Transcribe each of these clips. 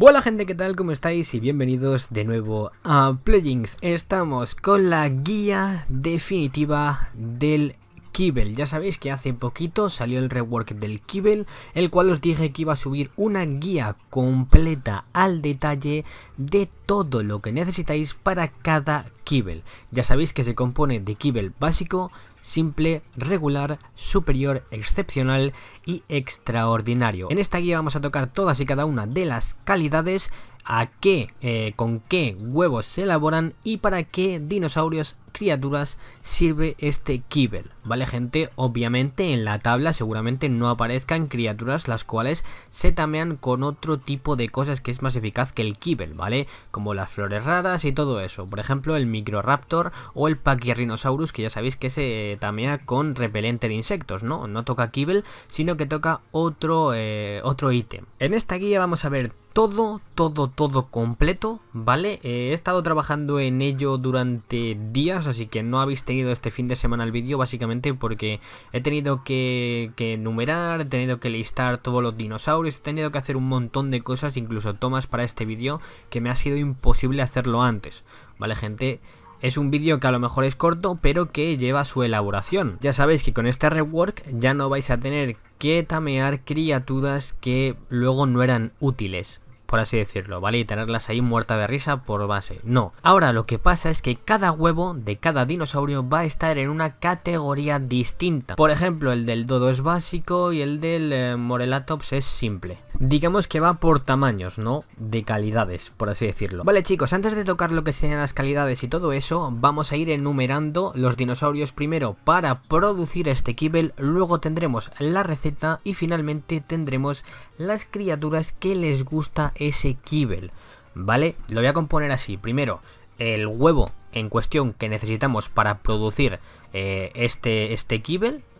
Hola gente, ¿qué tal? ¿Cómo estáis? Y bienvenidos de nuevo a Plugins. Estamos con la guía definitiva del ya sabéis que hace poquito salió el rework del Kibel, el cual os dije que iba a subir una guía completa al detalle de todo lo que necesitáis para cada Kibel. Ya sabéis que se compone de Kibel básico, simple, regular, superior, excepcional y extraordinario. En esta guía vamos a tocar todas y cada una de las calidades, a qué, eh, con qué huevos se elaboran y para qué dinosaurios criaturas sirve este Kibel, ¿vale gente? Obviamente en la tabla seguramente no aparezcan criaturas las cuales se tamean con otro tipo de cosas que es más eficaz que el Kibel, ¿vale? Como las flores raras y todo eso, por ejemplo el Microraptor o el Pachyrhinosaurus que ya sabéis que se tamea con repelente de insectos, ¿no? No toca Kibel, sino que toca otro, eh, otro ítem. En esta guía vamos a ver todo, todo, todo completo, ¿vale? Eh, he estado trabajando en ello durante días, así que no habéis tenido este fin de semana el vídeo, básicamente porque he tenido que, que enumerar, he tenido que listar todos los dinosaurios, he tenido que hacer un montón de cosas, incluso tomas para este vídeo, que me ha sido imposible hacerlo antes, ¿vale, gente? Es un vídeo que a lo mejor es corto, pero que lleva su elaboración. Ya sabéis que con este rework ya no vais a tener que tamear criaturas que luego no eran útiles, por así decirlo, ¿vale? Y tenerlas ahí muerta de risa por base. No. Ahora lo que pasa es que cada huevo de cada dinosaurio va a estar en una categoría distinta. Por ejemplo, el del dodo es básico y el del eh, Morelatops es simple. Digamos que va por tamaños, ¿no? De calidades, por así decirlo. Vale chicos, antes de tocar lo que sean las calidades y todo eso, vamos a ir enumerando los dinosaurios primero para producir este kibel, luego tendremos la receta y finalmente tendremos las criaturas que les gusta ese kibel ¿vale? Lo voy a componer así. Primero, el huevo en cuestión que necesitamos para producir eh, este, este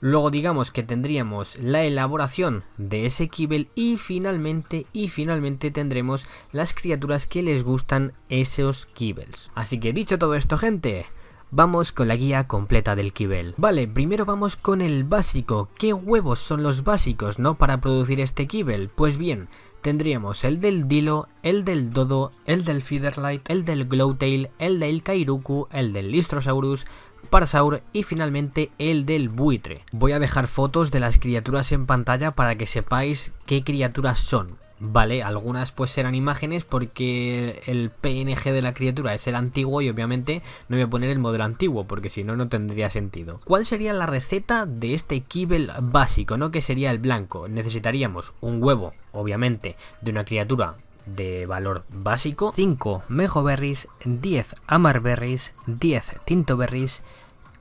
Luego digamos que tendríamos la elaboración de ese kibel y finalmente, y finalmente tendremos las criaturas que les gustan esos kibels. Así que dicho todo esto gente, vamos con la guía completa del kibel. Vale, primero vamos con el básico. ¿Qué huevos son los básicos, no? Para producir este kibel. Pues bien, tendríamos el del Dilo, el del Dodo, el del Featherlight, el del Glowtail, el del Kairuku, el del Listrosaurus, Parasaur y finalmente el del buitre. Voy a dejar fotos de las criaturas en pantalla para que sepáis qué criaturas son. Vale, algunas pues serán imágenes porque el PNG de la criatura es el antiguo y obviamente no voy a poner el modelo antiguo porque si no no tendría sentido. ¿Cuál sería la receta de este kibble básico, no? Que sería el blanco. Necesitaríamos un huevo, obviamente, de una criatura de valor básico, 5 mejoberries, 10 amarberries, 10 tintoberries,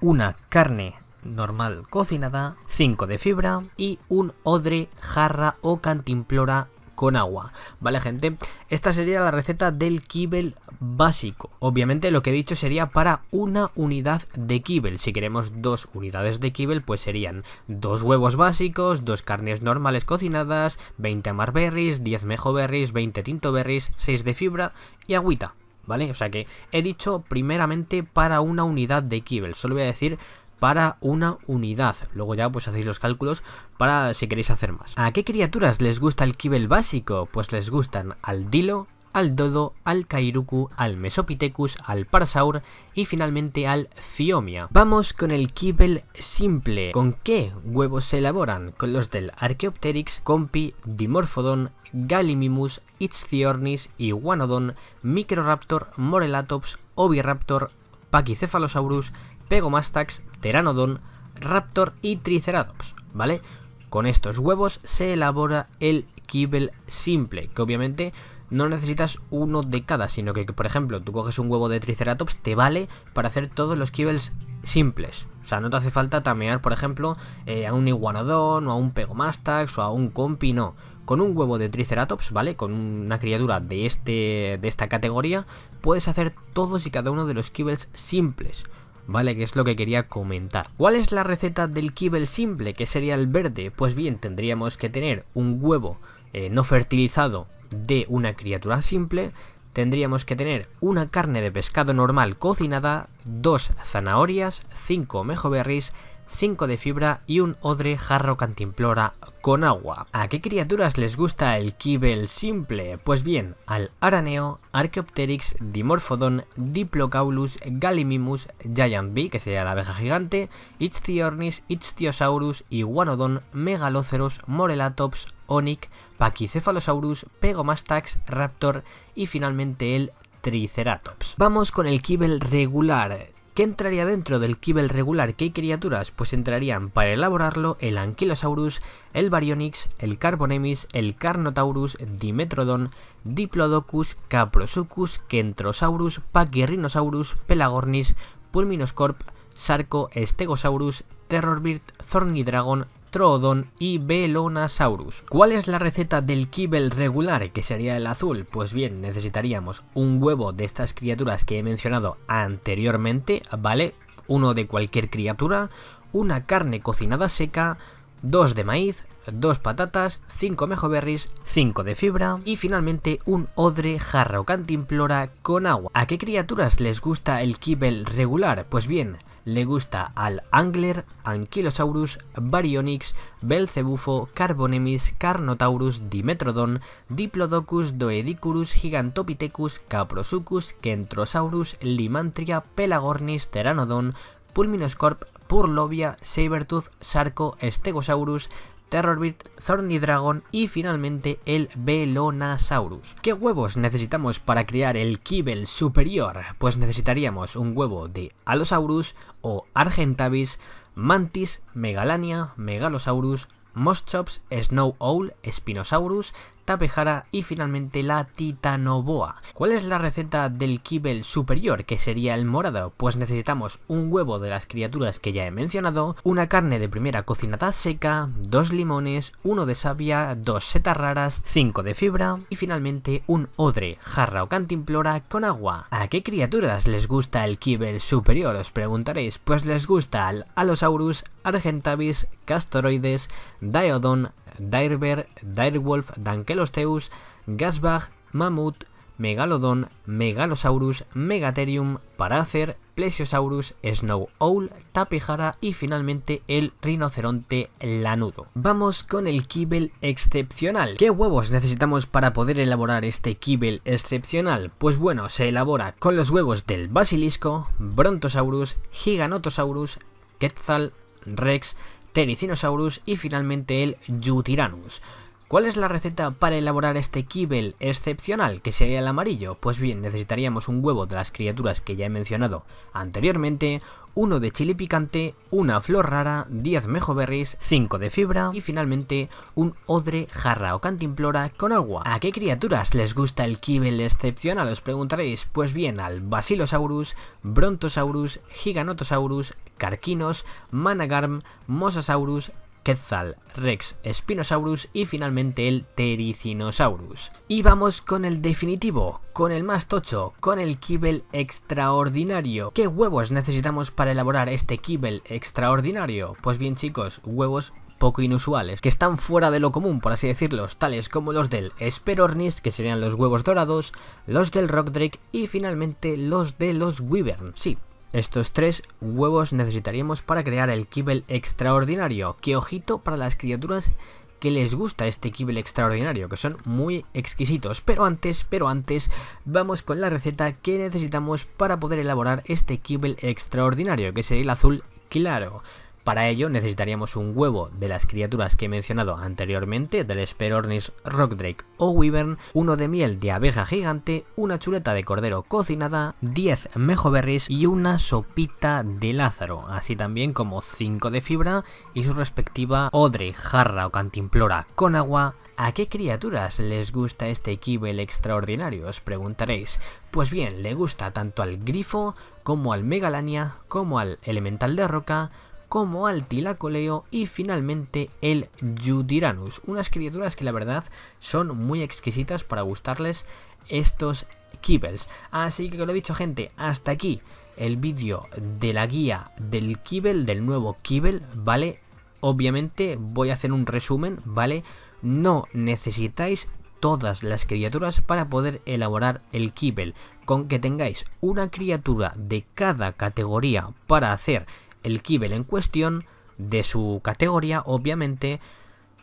una carne normal cocinada, 5 de fibra y un odre, jarra o cantimplora con agua. ¿Vale, gente? Esta sería la receta del kibel básico. Obviamente lo que he dicho sería para una unidad de kibel. Si queremos dos unidades de kibel, pues serían dos huevos básicos, dos carnes normales cocinadas, 20 marberries, 10 berries 20 tinto berries 6 de fibra y agüita. ¿Vale? O sea que he dicho primeramente para una unidad de kibel. Solo voy a decir para una unidad. Luego ya pues hacéis los cálculos para si queréis hacer más. ¿A qué criaturas les gusta el kibel básico? Pues les gustan al dilo, al dodo, al kairuku, al mesopithecus, al parasaur y finalmente al fiomia. Vamos con el kibel simple. ¿Con qué huevos se elaboran? Con los del Archaeopteryx, Compi, Dimorphodon, Gallimimus, Itzciornis, Iguanodon, Microraptor, Morelatops, Oviraptor, Pachycephalosaurus, Pegomastax, Teranodon, Raptor y Triceratops, ¿vale? Con estos huevos se elabora el kibble simple, que obviamente no necesitas uno de cada, sino que, por ejemplo, tú coges un huevo de Triceratops, te vale para hacer todos los kibbles simples. O sea, no te hace falta tamear, por ejemplo, eh, a un Iguanodon, o a un pegomastax o a un compi, no. Con un huevo de Triceratops, ¿vale? Con una criatura de, este, de esta categoría, puedes hacer todos y cada uno de los kibbles simples. ¿vale? Que es lo que quería comentar. ¿Cuál es la receta del kibble simple, que sería el verde? Pues bien, tendríamos que tener un huevo eh, no fertilizado de una criatura simple, tendríamos que tener una carne de pescado normal cocinada, dos zanahorias, cinco mejoberries, 5 de fibra y un odre jarro cantimplora con agua. ¿A qué criaturas les gusta el kibel simple? Pues bien, al araneo, Archaeopteryx, Dimorphodon, Diplocaulus, Gallimimus, Giant Bee, que sería la abeja gigante, Ichthyornis, Ichthyosaurus, Iguanodon, Megaloceros, Morelatops, Onic, Pachycephalosaurus, Pegomastax, Raptor y finalmente el Triceratops. Vamos con el kibel regular. ¿Qué entraría dentro del kibel regular? ¿Qué criaturas? Pues entrarían para elaborarlo el Ankylosaurus, el Baryonyx, el Carbonemis, el Carnotaurus, Dimetrodon, Diplodocus, Caprosucus, Kentrosaurus, Pachyrhinosaurus, Pelagornis, Pulminoscorp, Sarco, Stegosaurus, terrorbird, Thorny Dragon, Troodon y Belonasaurus. ¿Cuál es la receta del kibel regular, que sería el azul? Pues bien, necesitaríamos un huevo de estas criaturas que he mencionado anteriormente, ¿vale? Uno de cualquier criatura, una carne cocinada seca, dos de maíz, dos patatas, cinco mejoberries, cinco de fibra y finalmente un odre, jarro cantimplora con agua. ¿A qué criaturas les gusta el kibel regular? Pues bien, le gusta al Angler, Ankylosaurus, Baryonyx, Belcebufo, Carbonemis, Carnotaurus, Dimetrodon, Diplodocus, Doedicurus, Gigantopithecus, Caprosuchus, Kentrosaurus, Limantria, Pelagornis, Pteranodon, Pulminoscorp, Purlovia, Sabertooth, Sarco, Stegosaurus, Terrorbit, Thorny Dragon y finalmente el Velonasaurus. ¿Qué huevos necesitamos para crear el Kibel superior? Pues necesitaríamos un huevo de Alosaurus o Argentavis, Mantis, Megalania, Megalosaurus, Moschops, Snow Owl, Spinosaurus, tapejara y finalmente la titanoboa. ¿Cuál es la receta del kibel superior que sería el morado? Pues necesitamos un huevo de las criaturas que ya he mencionado, una carne de primera cocinada seca, dos limones, uno de savia, dos setas raras, cinco de fibra y finalmente un odre, jarra o cantimplora con agua. ¿A qué criaturas les gusta el kibel superior? Os preguntaréis. Pues les gusta al alosaurus, Argentavis, Castoroides, Diodon, Direbear, Direwolf, Dankelosteus, Gasbach, Mamut, Megalodon, Megalosaurus, Megatherium, Paracer, Plesiosaurus, Snow Owl, Tapijara y finalmente el rinoceronte lanudo. Vamos con el kibel excepcional. ¿Qué huevos necesitamos para poder elaborar este kibel excepcional? Pues bueno, se elabora con los huevos del basilisco, Brontosaurus, Giganotosaurus, Quetzal, Rex, Tenicinosaurus y finalmente el Yutiranus. ¿Cuál es la receta para elaborar este kibel excepcional que sería el amarillo? Pues bien, necesitaríamos un huevo de las criaturas que ya he mencionado anteriormente, uno de chile picante, una flor rara, 10 mejoberries, 5 de fibra y finalmente un odre, jarra o cantimplora con agua. ¿A qué criaturas les gusta el kibel excepcional? Os preguntaréis. Pues bien, al Basilosaurus, Brontosaurus, Giganotosaurus, Carquinos, Managarm, Mosasaurus, Quetzal, Rex Spinosaurus y finalmente el Tericinosaurus. Y vamos con el definitivo, con el más tocho, con el kibel extraordinario. ¿Qué huevos necesitamos para elaborar este kibel extraordinario? Pues bien chicos, huevos poco inusuales, que están fuera de lo común, por así decirlos, tales como los del Sperornis, que serían los huevos dorados, los del Rockdrake y finalmente los de los Wyvern. Sí, estos tres huevos necesitaríamos para crear el kibble extraordinario, que ojito para las criaturas que les gusta este kibble extraordinario, que son muy exquisitos. Pero antes, pero antes, vamos con la receta que necesitamos para poder elaborar este kibble extraordinario, que sería el azul claro. Para ello necesitaríamos un huevo de las criaturas que he mencionado anteriormente, del esperornis Rockdrake o Wyvern, uno de miel de abeja gigante, una chuleta de cordero cocinada, 10 mejoberries y una sopita de Lázaro, así también como 5 de fibra y su respectiva odre, jarra o cantimplora con agua, ¿A qué criaturas les gusta este kibel extraordinario? Os preguntaréis. Pues bien, le gusta tanto al grifo, como al megalania, como al elemental de roca, como al coleo y finalmente el Yudiranus. Unas criaturas que la verdad son muy exquisitas para gustarles estos kibbles. Así que, lo he dicho, gente, hasta aquí el vídeo de la guía del kibble, del nuevo kibble, ¿vale? Obviamente voy a hacer un resumen, ¿vale? No necesitáis todas las criaturas para poder elaborar el kibble. Con que tengáis una criatura de cada categoría para hacer el kibel en cuestión, de su categoría, obviamente,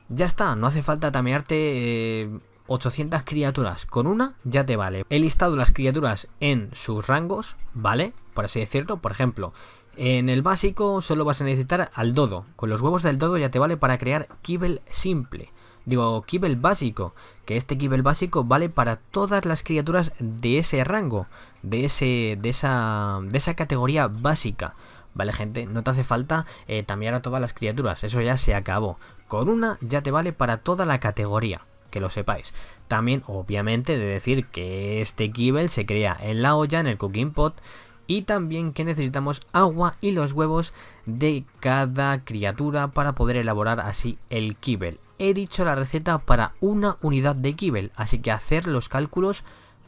ya está, no hace falta tamearte 800 eh, criaturas, con una ya te vale. He listado las criaturas en sus rangos, ¿vale? Por así decirlo, por ejemplo, en el básico solo vas a necesitar al dodo, con los huevos del dodo ya te vale para crear kibel simple. Digo, kibel básico, que este kibel básico vale para todas las criaturas de ese rango, de, ese, de, esa, de esa categoría básica. ¿Vale, gente? No te hace falta cambiar eh, tamear a todas las criaturas, eso ya se acabó. Con una ya te vale para toda la categoría, que lo sepáis. También, obviamente, de decir que este kibel se crea en la olla, en el cooking pot, y también que necesitamos agua y los huevos de cada criatura para poder elaborar así el kibel. He dicho la receta para una unidad de kibel, así que hacer los cálculos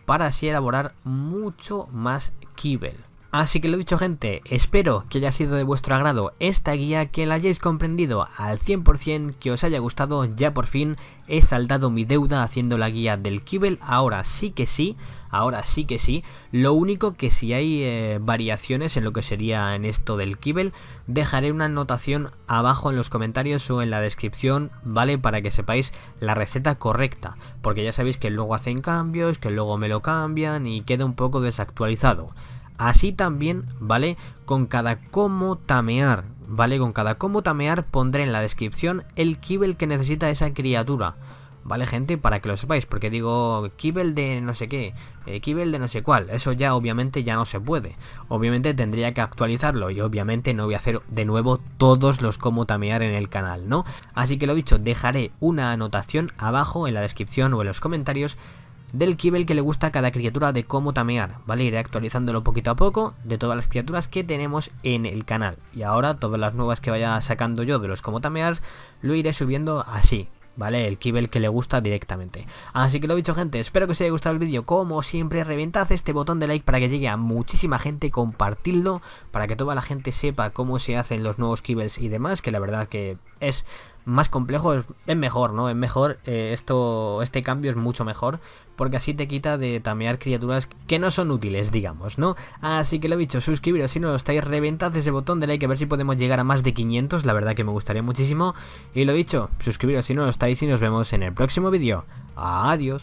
para así elaborar mucho más kibel. Así que lo dicho gente, espero que haya sido de vuestro agrado esta guía, que la hayáis comprendido al 100%, que os haya gustado, ya por fin he saldado mi deuda haciendo la guía del Kibel, ahora sí que sí, ahora sí que sí, lo único que si hay eh, variaciones en lo que sería en esto del Kibel, dejaré una anotación abajo en los comentarios o en la descripción, ¿vale? Para que sepáis la receta correcta, porque ya sabéis que luego hacen cambios, que luego me lo cambian y queda un poco desactualizado. Así también, ¿vale? Con cada cómo tamear, ¿vale? Con cada cómo tamear pondré en la descripción el kibel que necesita esa criatura. ¿Vale, gente? Para que lo sepáis, porque digo kibel de no sé qué, kibble eh, kibel de no sé cuál. Eso ya obviamente ya no se puede. Obviamente tendría que actualizarlo y obviamente no voy a hacer de nuevo todos los cómo tamear en el canal, ¿no? Así que lo dicho, dejaré una anotación abajo en la descripción o en los comentarios del kibel que le gusta a cada criatura de cómo tamear, ¿vale? Iré actualizándolo poquito a poco de todas las criaturas que tenemos en el canal. Y ahora todas las nuevas que vaya sacando yo de los cómo tamear, lo iré subiendo así, ¿vale? El kibel que le gusta directamente. Así que lo dicho, gente, espero que os haya gustado el vídeo. Como siempre, reventad este botón de like para que llegue a muchísima gente, compartidlo para que toda la gente sepa cómo se hacen los nuevos kibels y demás, que la verdad que es más complejo es, mejor, ¿no? Es mejor, eh, esto, este cambio es mucho mejor, porque así te quita de tamear criaturas que no son útiles, digamos, ¿no? Así que lo dicho, suscribiros si no lo estáis, reventad ese botón de like a ver si podemos llegar a más de 500, la verdad que me gustaría muchísimo. Y lo dicho, suscribiros si no lo estáis y nos vemos en el próximo vídeo. Adiós.